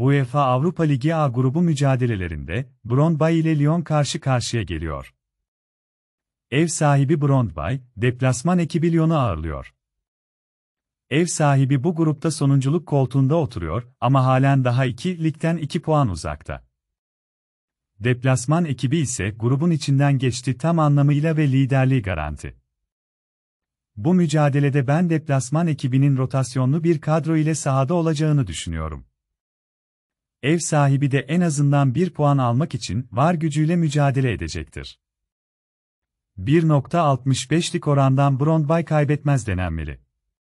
UEFA Avrupa Ligi A grubu mücadelelerinde Brondby ile Lyon karşı karşıya geliyor. Ev sahibi Brondby, deplasman ekibi Lyon'u ağırlıyor. Ev sahibi bu grupta sonunculuk koltuğunda oturuyor ama halen daha 2 ligden 2 puan uzakta. Deplasman ekibi ise grubun içinden geçti tam anlamıyla ve liderliği garanti. Bu mücadelede ben deplasman ekibinin rotasyonlu bir kadro ile sahada olacağını düşünüyorum ev sahibi de en azından bir puan almak için var gücüyle mücadele edecektir. 1.65'lik orandan Brondby kaybetmez denenmeli.